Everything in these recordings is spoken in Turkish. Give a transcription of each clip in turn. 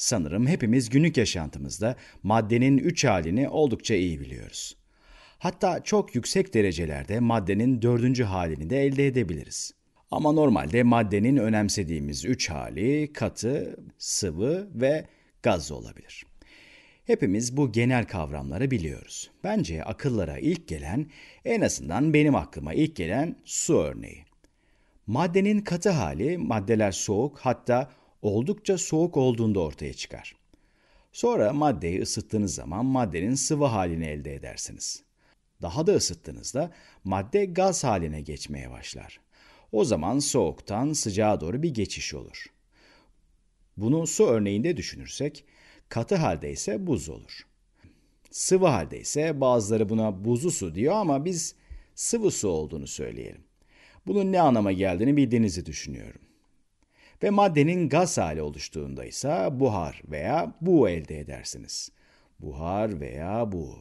Sanırım hepimiz günlük yaşantımızda maddenin üç halini oldukça iyi biliyoruz. Hatta çok yüksek derecelerde maddenin dördüncü halini de elde edebiliriz. Ama normalde maddenin önemsediğimiz üç hali katı, sıvı ve gaz olabilir. Hepimiz bu genel kavramları biliyoruz. Bence akıllara ilk gelen, en azından benim aklıma ilk gelen su örneği. Maddenin katı hali, maddeler soğuk hatta oldukça soğuk olduğunda ortaya çıkar. Sonra maddeyi ısıttığınız zaman maddenin sıvı halini elde edersiniz. Daha da ısıttığınızda madde gaz haline geçmeye başlar. O zaman soğuktan sıcağa doğru bir geçiş olur. Bunu su örneğinde düşünürsek katı halde ise buz olur. Sıvı halde ise bazıları buna buzlu su diyor ama biz sıvı su olduğunu söyleyelim. Bunun ne anlama geldiğini bildiğinizi düşünüyorum ve maddenin gaz hali oluştuğunda ise buhar veya bu elde edersiniz. Buhar veya bu.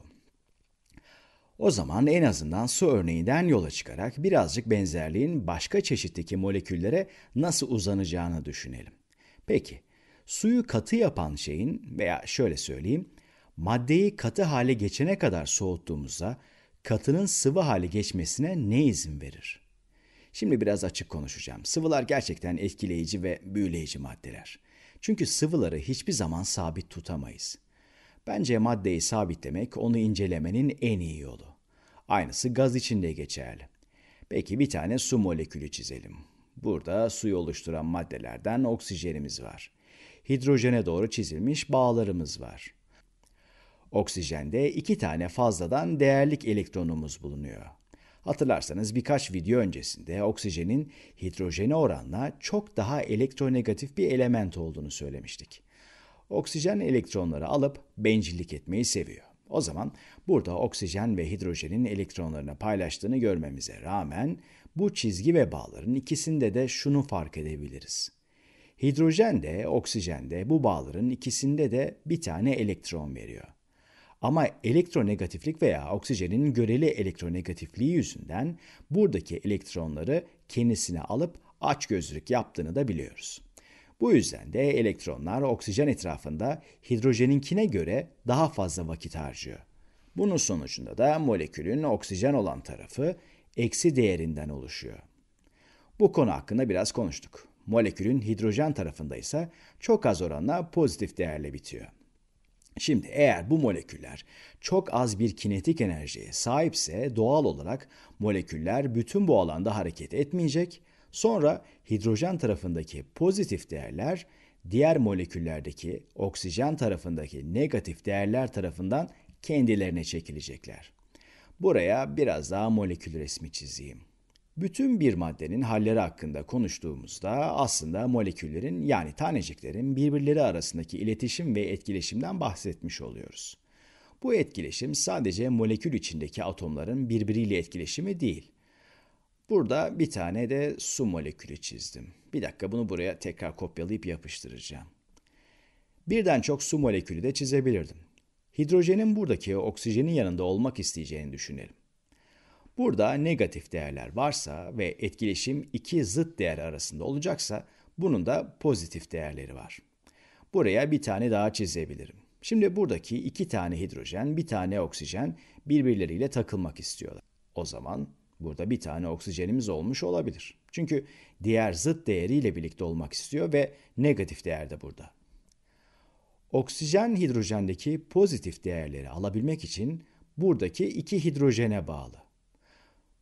O zaman en azından su örneğinden yola çıkarak birazcık benzerliğin başka çeşitteki moleküllere nasıl uzanacağını düşünelim. Peki, suyu katı yapan şeyin veya şöyle söyleyeyim, maddeyi katı hale geçene kadar soğuttuğumuzda katının sıvı hale geçmesine ne izin verir? Şimdi biraz açık konuşacağım. Sıvılar gerçekten etkileyici ve büyüleyici maddeler. Çünkü sıvıları hiçbir zaman sabit tutamayız. Bence maddeyi sabitlemek onu incelemenin en iyi yolu. Aynısı gaz için de geçerli. Peki bir tane su molekülü çizelim. Burada suyu oluşturan maddelerden oksijenimiz var. Hidrojene doğru çizilmiş bağlarımız var. Oksijende iki tane fazladan değerlik elektronumuz bulunuyor. Hatırlarsanız birkaç video öncesinde oksijenin hidrojene oranla çok daha elektronegatif bir element olduğunu söylemiştik. Oksijen elektronları alıp bencillik etmeyi seviyor. O zaman burada oksijen ve hidrojenin elektronlarını paylaştığını görmemize rağmen bu çizgi ve bağların ikisinde de şunu fark edebiliriz. Hidrojen de oksijen de bu bağların ikisinde de bir tane elektron veriyor. Ama elektronegatiflik veya oksijenin göreli elektronegatifliği yüzünden buradaki elektronları kendisine alıp açgözlülük yaptığını da biliyoruz. Bu yüzden de elektronlar oksijen etrafında hidrojeninkine göre daha fazla vakit harcıyor. Bunun sonucunda da molekülün oksijen olan tarafı eksi değerinden oluşuyor. Bu konu hakkında biraz konuştuk. Molekülün hidrojen tarafında ise çok az oranla pozitif değerle bitiyor. Şimdi eğer bu moleküller çok az bir kinetik enerjiye sahipse doğal olarak moleküller bütün bu alanda hareket etmeyecek. Sonra hidrojen tarafındaki pozitif değerler diğer moleküllerdeki oksijen tarafındaki negatif değerler tarafından kendilerine çekilecekler. Buraya biraz daha molekül resmi çizeyim. Bütün bir maddenin halleri hakkında konuştuğumuzda aslında moleküllerin yani taneciklerin birbirleri arasındaki iletişim ve etkileşimden bahsetmiş oluyoruz. Bu etkileşim sadece molekül içindeki atomların birbiriyle etkileşimi değil. Burada bir tane de su molekülü çizdim. Bir dakika bunu buraya tekrar kopyalayıp yapıştıracağım. Birden çok su molekülü de çizebilirdim. Hidrojenin buradaki oksijenin yanında olmak isteyeceğini düşünelim. Burada negatif değerler varsa ve etkileşim iki zıt değer arasında olacaksa bunun da pozitif değerleri var. Buraya bir tane daha çizebilirim. Şimdi buradaki iki tane hidrojen, bir tane oksijen birbirleriyle takılmak istiyorlar. O zaman burada bir tane oksijenimiz olmuş olabilir. Çünkü diğer zıt değeriyle birlikte olmak istiyor ve negatif değer de burada. Oksijen hidrojendeki pozitif değerleri alabilmek için buradaki iki hidrojene bağlı.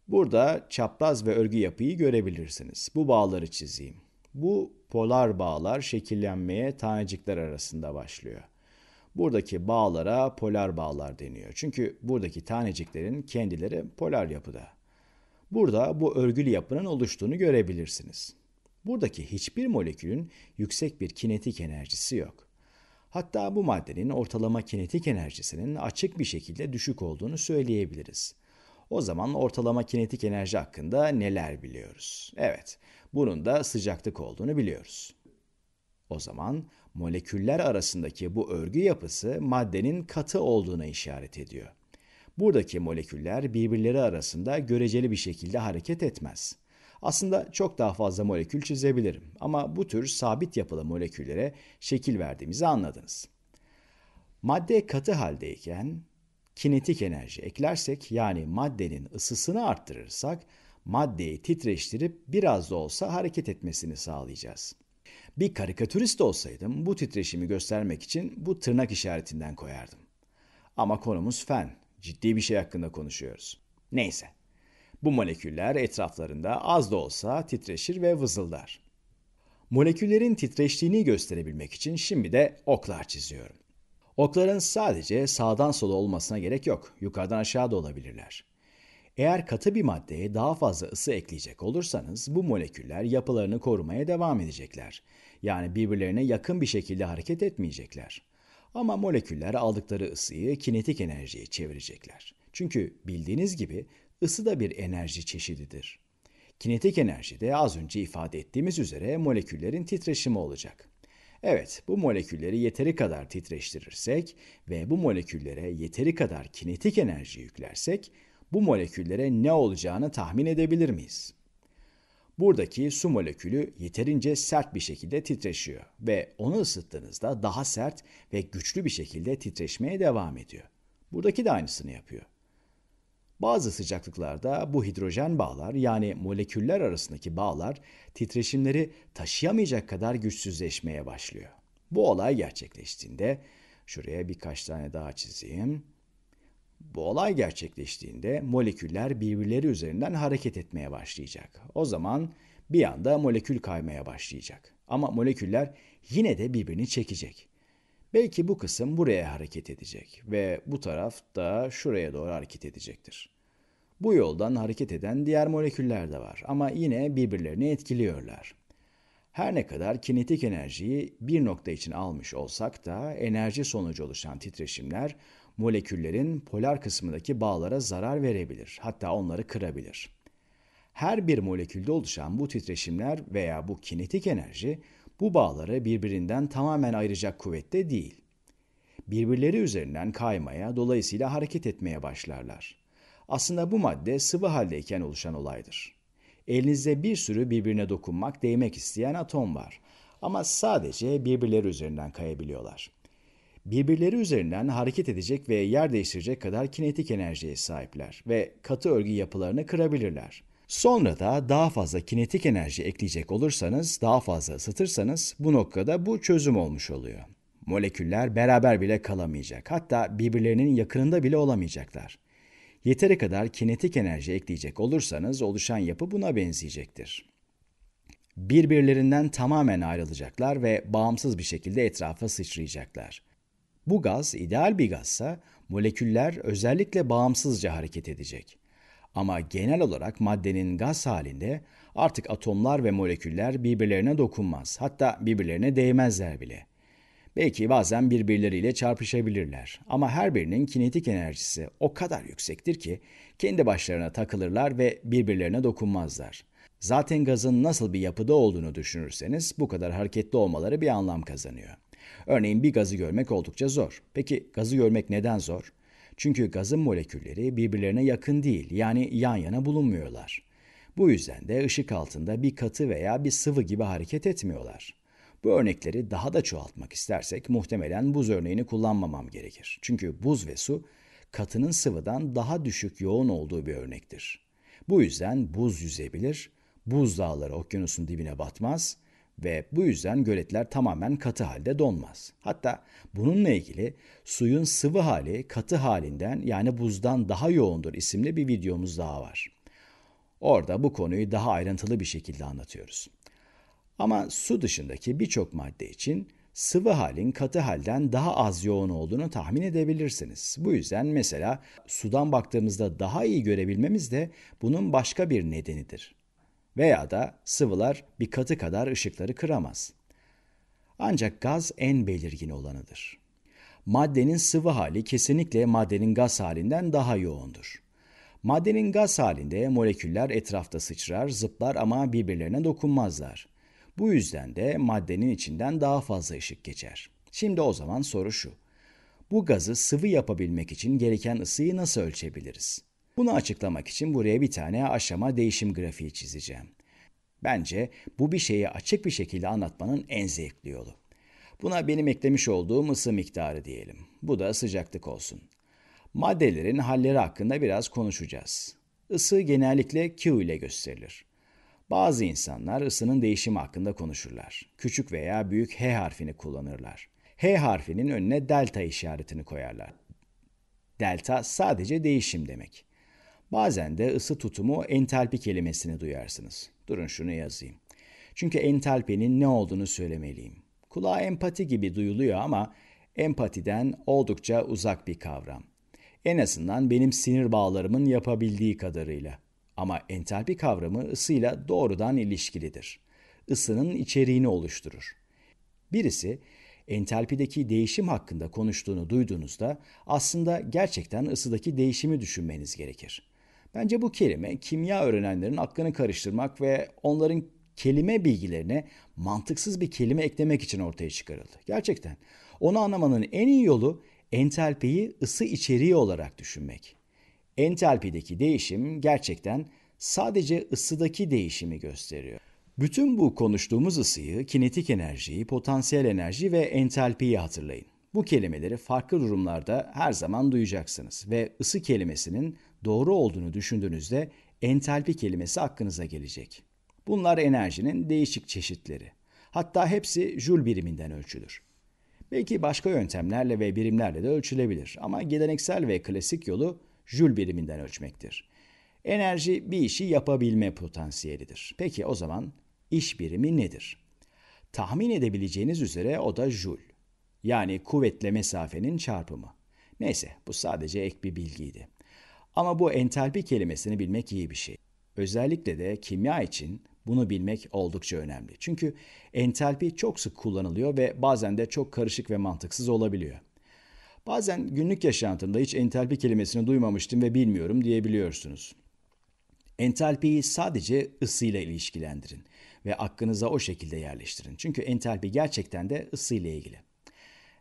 Burada çapraz ve örgü yapıyı görebilirsiniz. Bu bağları çizeyim. Bu polar bağlar şekillenmeye tanecikler arasında başlıyor. Buradaki bağlara polar bağlar deniyor. Çünkü buradaki taneciklerin kendileri polar yapıda. Burada bu örgülü yapının oluştuğunu görebilirsiniz. Buradaki hiçbir molekülün yüksek bir kinetik enerjisi yok. Hatta bu maddenin ortalama kinetik enerjisinin açık bir şekilde düşük olduğunu söyleyebiliriz. O zaman ortalama kinetik enerji hakkında neler biliyoruz? Evet, bunun da sıcaklık olduğunu biliyoruz. O zaman moleküller arasındaki bu örgü yapısı maddenin katı olduğuna işaret ediyor. Buradaki moleküller birbirleri arasında göreceli bir şekilde hareket etmez. Aslında çok daha fazla molekül çizebilirim ama bu tür sabit yapılı moleküllere şekil verdiğimizi anladınız. Madde katı haldeyken kinetik enerji eklersek yani maddenin ısısını arttırırsak maddeyi titreştirip biraz da olsa hareket etmesini sağlayacağız. Bir karikatürist olsaydım bu titreşimi göstermek için bu tırnak işaretinden koyardım. Ama konumuz fen. Ciddi bir şey hakkında konuşuyoruz. Neyse. Bu moleküller etraflarında az da olsa titreşir ve vızıldar. Moleküllerin titreştiğini gösterebilmek için şimdi de oklar çiziyorum. Okların sadece sağdan sola olmasına gerek yok. Yukarıdan aşağı da olabilirler. Eğer katı bir maddeye daha fazla ısı ekleyecek olursanız bu moleküller yapılarını korumaya devam edecekler. Yani birbirlerine yakın bir şekilde hareket etmeyecekler. Ama moleküller aldıkları ısıyı kinetik enerjiye çevirecekler. Çünkü bildiğiniz gibi ısı da bir enerji çeşididir. Kinetik enerji de az önce ifade ettiğimiz üzere moleküllerin titreşimi olacak. Evet, bu molekülleri yeteri kadar titreştirirsek ve bu moleküllere yeteri kadar kinetik enerji yüklersek bu moleküllere ne olacağını tahmin edebilir miyiz? Buradaki su molekülü yeterince sert bir şekilde titreşiyor ve onu ısıttığınızda daha sert ve güçlü bir şekilde titreşmeye devam ediyor. Buradaki de aynısını yapıyor. Bazı sıcaklıklarda bu hidrojen bağlar yani moleküller arasındaki bağlar titreşimleri taşıyamayacak kadar güçsüzleşmeye başlıyor. Bu olay gerçekleştiğinde şuraya birkaç tane daha çizeyim. Bu olay gerçekleştiğinde moleküller birbirleri üzerinden hareket etmeye başlayacak. O zaman bir anda molekül kaymaya başlayacak. Ama moleküller yine de birbirini çekecek. Belki bu kısım buraya hareket edecek ve bu taraf da şuraya doğru hareket edecektir. Bu yoldan hareket eden diğer moleküller de var ama yine birbirlerini etkiliyorlar. Her ne kadar kinetik enerjiyi bir nokta için almış olsak da enerji sonucu oluşan titreşimler moleküllerin polar kısmındaki bağlara zarar verebilir, hatta onları kırabilir. Her bir molekülde oluşan bu titreşimler veya bu kinetik enerji bu bağları birbirinden tamamen ayıracak kuvvette değil. Birbirleri üzerinden kaymaya, dolayısıyla hareket etmeye başlarlar. Aslında bu madde sıvı haldeyken oluşan olaydır. Elinizde bir sürü birbirine dokunmak, değmek isteyen atom var. Ama sadece birbirleri üzerinden kayabiliyorlar. Birbirleri üzerinden hareket edecek ve yer değiştirecek kadar kinetik enerjiye sahipler ve katı örgü yapılarını kırabilirler. Sonra da daha fazla kinetik enerji ekleyecek olursanız, daha fazla ısıtırsanız bu noktada bu çözüm olmuş oluyor. Moleküller beraber bile kalamayacak. Hatta birbirlerinin yakınında bile olamayacaklar. Yeteri kadar kinetik enerji ekleyecek olursanız oluşan yapı buna benzeyecektir. Birbirlerinden tamamen ayrılacaklar ve bağımsız bir şekilde etrafa sıçrayacaklar. Bu gaz ideal bir gazsa moleküller özellikle bağımsızca hareket edecek. Ama genel olarak maddenin gaz halinde artık atomlar ve moleküller birbirlerine dokunmaz. Hatta birbirlerine değmezler bile. Belki bazen birbirleriyle çarpışabilirler ama her birinin kinetik enerjisi o kadar yüksektir ki kendi başlarına takılırlar ve birbirlerine dokunmazlar. Zaten gazın nasıl bir yapıda olduğunu düşünürseniz bu kadar hareketli olmaları bir anlam kazanıyor. Örneğin bir gazı görmek oldukça zor. Peki gazı görmek neden zor? Çünkü gazın molekülleri birbirlerine yakın değil yani yan yana bulunmuyorlar. Bu yüzden de ışık altında bir katı veya bir sıvı gibi hareket etmiyorlar. Bu örnekleri daha da çoğaltmak istersek muhtemelen buz örneğini kullanmamam gerekir. Çünkü buz ve su katının sıvıdan daha düşük yoğun olduğu bir örnektir. Bu yüzden buz yüzebilir, buz dağları okyanusun dibine batmaz ve bu yüzden göletler tamamen katı halde donmaz. Hatta bununla ilgili suyun sıvı hali katı halinden yani buzdan daha yoğundur isimli bir videomuz daha var. Orada bu konuyu daha ayrıntılı bir şekilde anlatıyoruz. Ama su dışındaki birçok madde için sıvı halin katı halden daha az yoğun olduğunu tahmin edebilirsiniz. Bu yüzden mesela sudan baktığımızda daha iyi görebilmemiz de bunun başka bir nedenidir veya da sıvılar bir katı kadar ışıkları kıramaz. Ancak gaz en belirgin olanıdır. Maddenin sıvı hali kesinlikle maddenin gaz halinden daha yoğundur. Maddenin gaz halinde moleküller etrafta sıçrar, zıplar ama birbirlerine dokunmazlar. Bu yüzden de maddenin içinden daha fazla ışık geçer. Şimdi o zaman soru şu. Bu gazı sıvı yapabilmek için gereken ısıyı nasıl ölçebiliriz? Bunu açıklamak için buraya bir tane aşama değişim grafiği çizeceğim. Bence bu bir şeyi açık bir şekilde anlatmanın en zevkli yolu. Buna benim eklemiş olduğum ısı miktarı diyelim. Bu da sıcaklık olsun. Maddelerin halleri hakkında biraz konuşacağız. Isı genellikle Q ile gösterilir. Bazı insanlar ısının değişimi hakkında konuşurlar. Küçük veya büyük H harfini kullanırlar. H harfinin önüne delta işaretini koyarlar. Delta sadece değişim demek. Bazen de ısı tutumu entalpi kelimesini duyarsınız. Durun şunu yazayım. Çünkü entalpinin ne olduğunu söylemeliyim. Kulağa empati gibi duyuluyor ama empatiden oldukça uzak bir kavram. En azından benim sinir bağlarımın yapabildiği kadarıyla. Ama entalpi kavramı ısıyla doğrudan ilişkilidir. Isının içeriğini oluşturur. Birisi entalpideki değişim hakkında konuştuğunu duyduğunuzda aslında gerçekten ısıdaki değişimi düşünmeniz gerekir. Bence bu kelime kimya öğrenenlerin aklını karıştırmak ve onların kelime bilgilerine mantıksız bir kelime eklemek için ortaya çıkarıldı. Gerçekten. Onu anlamanın en iyi yolu entalpiyi ısı içeriği olarak düşünmek. Entalpideki değişim gerçekten sadece ısıdaki değişimi gösteriyor. Bütün bu konuştuğumuz ısıyı, kinetik enerjiyi, potansiyel enerji ve entalpiyi hatırlayın. Bu kelimeleri farklı durumlarda her zaman duyacaksınız ve ısı kelimesinin doğru olduğunu düşündüğünüzde entalpi kelimesi aklınıza gelecek. Bunlar enerjinin değişik çeşitleri. Hatta hepsi jül biriminden ölçülür. Belki başka yöntemlerle ve birimlerle de ölçülebilir ama geleneksel ve klasik yolu jül biriminden ölçmektir. Enerji bir işi yapabilme potansiyelidir. Peki o zaman iş birimi nedir? Tahmin edebileceğiniz üzere o da jül. Yani kuvvetle mesafenin çarpımı. Neyse bu sadece ek bir bilgiydi. Ama bu entalpi kelimesini bilmek iyi bir şey. Özellikle de kimya için bunu bilmek oldukça önemli. Çünkü entalpi çok sık kullanılıyor ve bazen de çok karışık ve mantıksız olabiliyor. Bazen günlük yaşantımda hiç entalpi kelimesini duymamıştım ve bilmiyorum diyebiliyorsunuz. Entalpiyi sadece ısıyla ilişkilendirin ve aklınıza o şekilde yerleştirin. Çünkü entalpi gerçekten de ısıyla ilgili.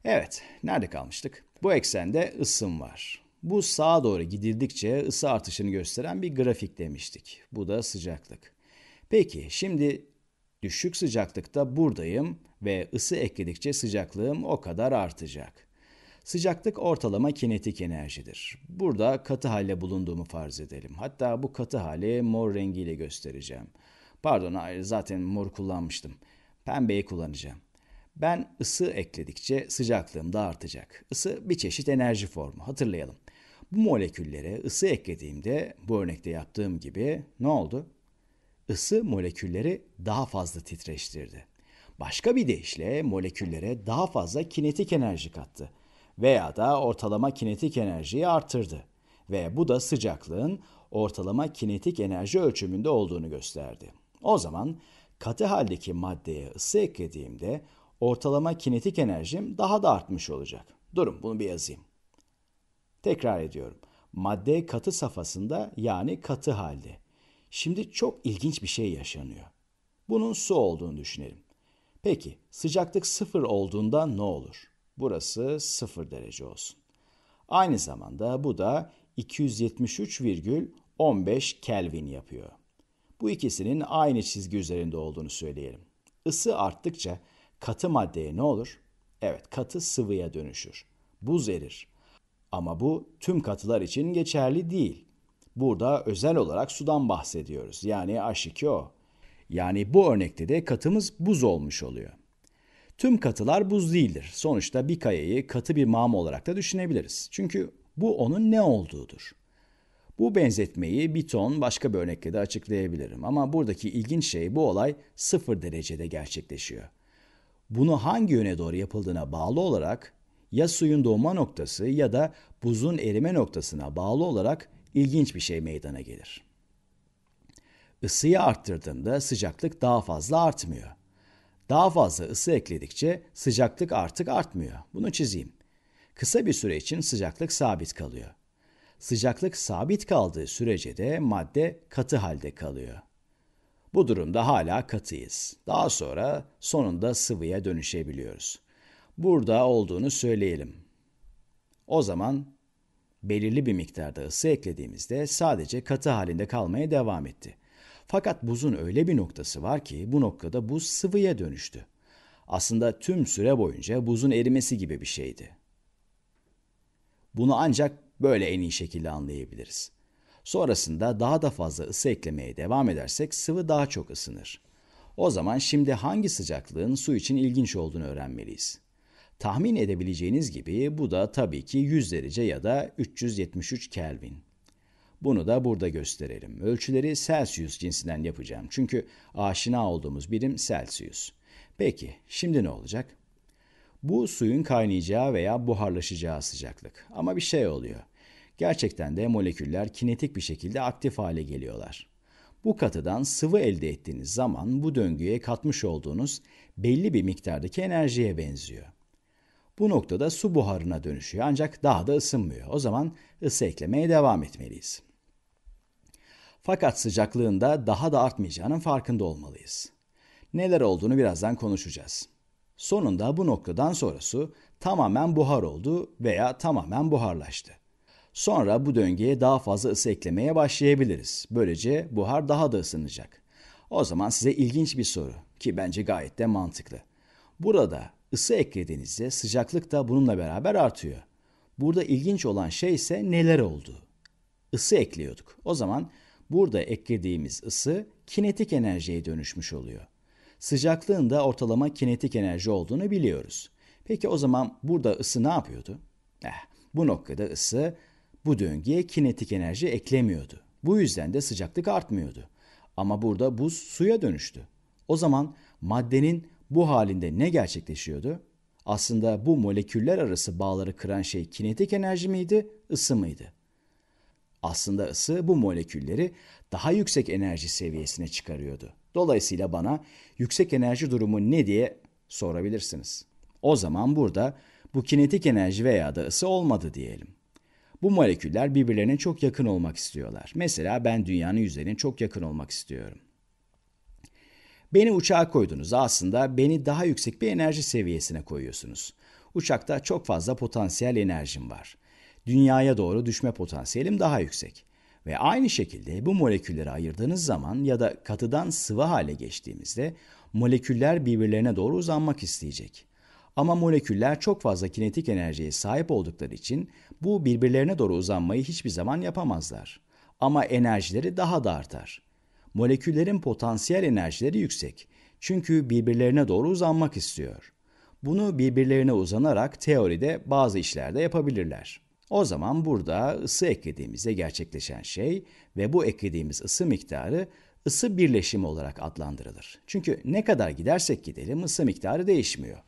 Evet, nerede kalmıştık? Bu eksende ısım var. Bu sağa doğru gidildikçe ısı artışını gösteren bir grafik demiştik. Bu da sıcaklık. Peki şimdi düşük sıcaklıkta buradayım ve ısı ekledikçe sıcaklığım o kadar artacak. Sıcaklık ortalama kinetik enerjidir. Burada katı halde bulunduğumu farz edelim. Hatta bu katı hali mor rengiyle göstereceğim. Pardon hayır zaten mor kullanmıştım. Pembeyi kullanacağım. Ben ısı ekledikçe sıcaklığım da artacak. Isı bir çeşit enerji formu hatırlayalım. Bu moleküllere ısı eklediğimde bu örnekte yaptığım gibi ne oldu? Isı molekülleri daha fazla titreştirdi. Başka bir deyişle moleküllere daha fazla kinetik enerji kattı veya da ortalama kinetik enerjiyi artırdı ve bu da sıcaklığın ortalama kinetik enerji ölçümünde olduğunu gösterdi. O zaman katı haldeki maddeye ısı eklediğimde ortalama kinetik enerjim daha da artmış olacak. Durun bunu bir yazayım. Tekrar ediyorum. Madde katı safhasında yani katı halde. Şimdi çok ilginç bir şey yaşanıyor. Bunun su olduğunu düşünelim. Peki sıcaklık sıfır olduğunda ne olur? Burası sıfır derece olsun. Aynı zamanda bu da 273,15 Kelvin yapıyor. Bu ikisinin aynı çizgi üzerinde olduğunu söyleyelim. Isı arttıkça katı maddeye ne olur? Evet katı sıvıya dönüşür. Buz erir. Ama bu tüm katılar için geçerli değil. Burada özel olarak sudan bahsediyoruz. Yani H2O. Yani bu örnekte de katımız buz olmuş oluyor. Tüm katılar buz değildir. Sonuçta bir kayayı katı bir mam olarak da düşünebiliriz. Çünkü bu onun ne olduğudur. Bu benzetmeyi bir ton başka bir örnekle de açıklayabilirim ama buradaki ilginç şey bu olay sıfır derecede gerçekleşiyor. Bunu hangi yöne doğru yapıldığına bağlı olarak ya suyun doğma noktası ya da buzun erime noktasına bağlı olarak ilginç bir şey meydana gelir. Isıyı arttırdığında sıcaklık daha fazla artmıyor. Daha fazla ısı ekledikçe sıcaklık artık artmıyor. Bunu çizeyim. Kısa bir süre için sıcaklık sabit kalıyor. Sıcaklık sabit kaldığı sürece de madde katı halde kalıyor. Bu durumda hala katıyız. Daha sonra sonunda sıvıya dönüşebiliyoruz burada olduğunu söyleyelim. O zaman belirli bir miktarda ısı eklediğimizde sadece katı halinde kalmaya devam etti. Fakat buzun öyle bir noktası var ki bu noktada buz sıvıya dönüştü. Aslında tüm süre boyunca buzun erimesi gibi bir şeydi. Bunu ancak böyle en iyi şekilde anlayabiliriz. Sonrasında daha da fazla ısı eklemeye devam edersek sıvı daha çok ısınır. O zaman şimdi hangi sıcaklığın su için ilginç olduğunu öğrenmeliyiz. Tahmin edebileceğiniz gibi bu da tabii ki 100 derece ya da 373 Kelvin. Bunu da burada gösterelim. Ölçüleri Celsius cinsinden yapacağım. Çünkü aşina olduğumuz birim Celsius. Peki şimdi ne olacak? Bu suyun kaynayacağı veya buharlaşacağı sıcaklık. Ama bir şey oluyor. Gerçekten de moleküller kinetik bir şekilde aktif hale geliyorlar. Bu katıdan sıvı elde ettiğiniz zaman bu döngüye katmış olduğunuz belli bir miktardaki enerjiye benziyor. Bu noktada su buharına dönüşüyor ancak daha da ısınmıyor. O zaman ısı eklemeye devam etmeliyiz. Fakat sıcaklığında daha da artmayacağının farkında olmalıyız. Neler olduğunu birazdan konuşacağız. Sonunda bu noktadan sonra su tamamen buhar oldu veya tamamen buharlaştı. Sonra bu döngüye daha fazla ısı eklemeye başlayabiliriz. Böylece buhar daha da ısınacak. O zaman size ilginç bir soru ki bence gayet de mantıklı. Burada ısı eklediğinizde sıcaklık da bununla beraber artıyor. Burada ilginç olan şey ise neler oldu? Isı ekliyorduk. O zaman burada eklediğimiz ısı kinetik enerjiye dönüşmüş oluyor. Sıcaklığın da ortalama kinetik enerji olduğunu biliyoruz. Peki o zaman burada ısı ne yapıyordu? Eh, bu noktada ısı bu döngüye kinetik enerji eklemiyordu. Bu yüzden de sıcaklık artmıyordu. Ama burada buz suya dönüştü. O zaman maddenin bu halinde ne gerçekleşiyordu? Aslında bu moleküller arası bağları kıran şey kinetik enerji miydi, ısı mıydı? Aslında ısı bu molekülleri daha yüksek enerji seviyesine çıkarıyordu. Dolayısıyla bana yüksek enerji durumu ne diye sorabilirsiniz. O zaman burada bu kinetik enerji veya da ısı olmadı diyelim. Bu moleküller birbirlerine çok yakın olmak istiyorlar. Mesela ben dünyanın yüzeyine çok yakın olmak istiyorum. Beni uçağa koydunuz. Aslında beni daha yüksek bir enerji seviyesine koyuyorsunuz. Uçakta çok fazla potansiyel enerjim var. Dünyaya doğru düşme potansiyelim daha yüksek. Ve aynı şekilde bu molekülleri ayırdığınız zaman ya da katıdan sıvı hale geçtiğimizde moleküller birbirlerine doğru uzanmak isteyecek. Ama moleküller çok fazla kinetik enerjiye sahip oldukları için bu birbirlerine doğru uzanmayı hiçbir zaman yapamazlar. Ama enerjileri daha da artar moleküllerin potansiyel enerjileri yüksek. Çünkü birbirlerine doğru uzanmak istiyor. Bunu birbirlerine uzanarak teoride bazı işlerde yapabilirler. O zaman burada ısı eklediğimizde gerçekleşen şey ve bu eklediğimiz ısı miktarı ısı birleşimi olarak adlandırılır. Çünkü ne kadar gidersek gidelim ısı miktarı değişmiyor.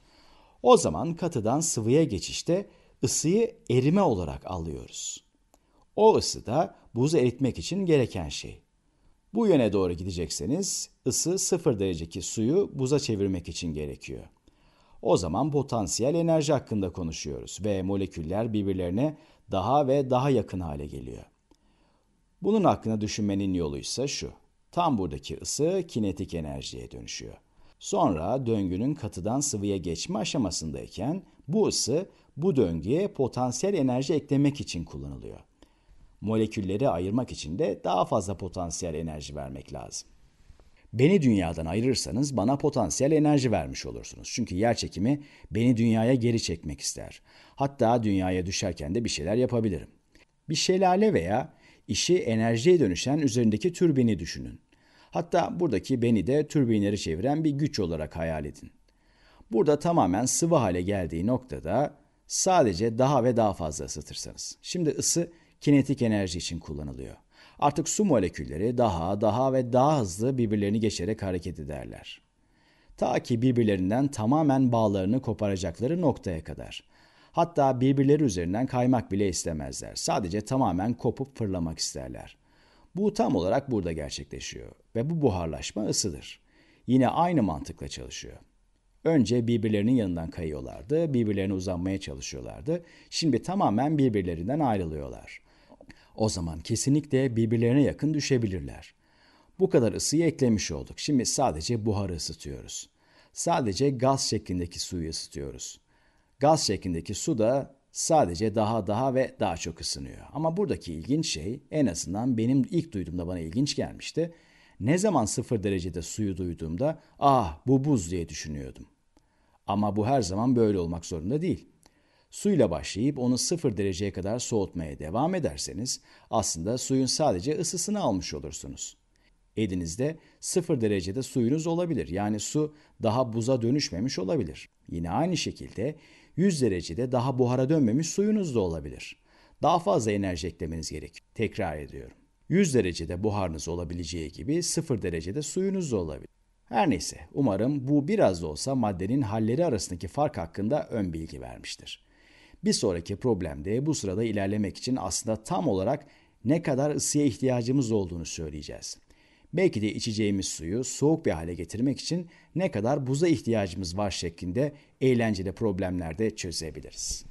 O zaman katıdan sıvıya geçişte ısıyı erime olarak alıyoruz. O ısı da buzu eritmek için gereken şey. Bu yöne doğru gidecekseniz ısı 0 dereceki suyu buza çevirmek için gerekiyor. O zaman potansiyel enerji hakkında konuşuyoruz ve moleküller birbirlerine daha ve daha yakın hale geliyor. Bunun hakkında düşünmenin yolu ise şu. Tam buradaki ısı kinetik enerjiye dönüşüyor. Sonra döngünün katıdan sıvıya geçme aşamasındayken bu ısı bu döngüye potansiyel enerji eklemek için kullanılıyor molekülleri ayırmak için de daha fazla potansiyel enerji vermek lazım. Beni dünyadan ayırırsanız bana potansiyel enerji vermiş olursunuz. Çünkü yer çekimi beni dünyaya geri çekmek ister. Hatta dünyaya düşerken de bir şeyler yapabilirim. Bir şelale veya işi enerjiye dönüşen üzerindeki türbini düşünün. Hatta buradaki beni de türbinleri çeviren bir güç olarak hayal edin. Burada tamamen sıvı hale geldiği noktada sadece daha ve daha fazla ısıtırsanız. Şimdi ısı kinetik enerji için kullanılıyor. Artık su molekülleri daha, daha ve daha hızlı birbirlerini geçerek hareket ederler. Ta ki birbirlerinden tamamen bağlarını koparacakları noktaya kadar. Hatta birbirleri üzerinden kaymak bile istemezler. Sadece tamamen kopup fırlamak isterler. Bu tam olarak burada gerçekleşiyor ve bu buharlaşma ısıdır. Yine aynı mantıkla çalışıyor. Önce birbirlerinin yanından kayıyorlardı, birbirlerine uzanmaya çalışıyorlardı. Şimdi tamamen birbirlerinden ayrılıyorlar. O zaman kesinlikle birbirlerine yakın düşebilirler. Bu kadar ısıyı eklemiş olduk. Şimdi sadece buharı ısıtıyoruz. Sadece gaz şeklindeki suyu ısıtıyoruz. Gaz şeklindeki su da sadece daha daha ve daha çok ısınıyor. Ama buradaki ilginç şey en azından benim ilk duyduğumda bana ilginç gelmişti. Ne zaman sıfır derecede suyu duyduğumda ah bu buz diye düşünüyordum. Ama bu her zaman böyle olmak zorunda değil. Suyla başlayıp onu sıfır dereceye kadar soğutmaya devam ederseniz aslında suyun sadece ısısını almış olursunuz. Elinizde sıfır derecede suyunuz olabilir. Yani su daha buza dönüşmemiş olabilir. Yine aynı şekilde 100 derecede daha buhara dönmemiş suyunuz da olabilir. Daha fazla enerji eklemeniz gerek. Tekrar ediyorum. 100 derecede buharınız olabileceği gibi sıfır derecede suyunuz da olabilir. Her neyse, umarım bu biraz da olsa maddenin halleri arasındaki fark hakkında ön bilgi vermiştir. Bir sonraki problemde bu sırada ilerlemek için aslında tam olarak ne kadar ısıya ihtiyacımız olduğunu söyleyeceğiz. Belki de içeceğimiz suyu soğuk bir hale getirmek için ne kadar buza ihtiyacımız var şeklinde eğlenceli problemlerde çözebiliriz.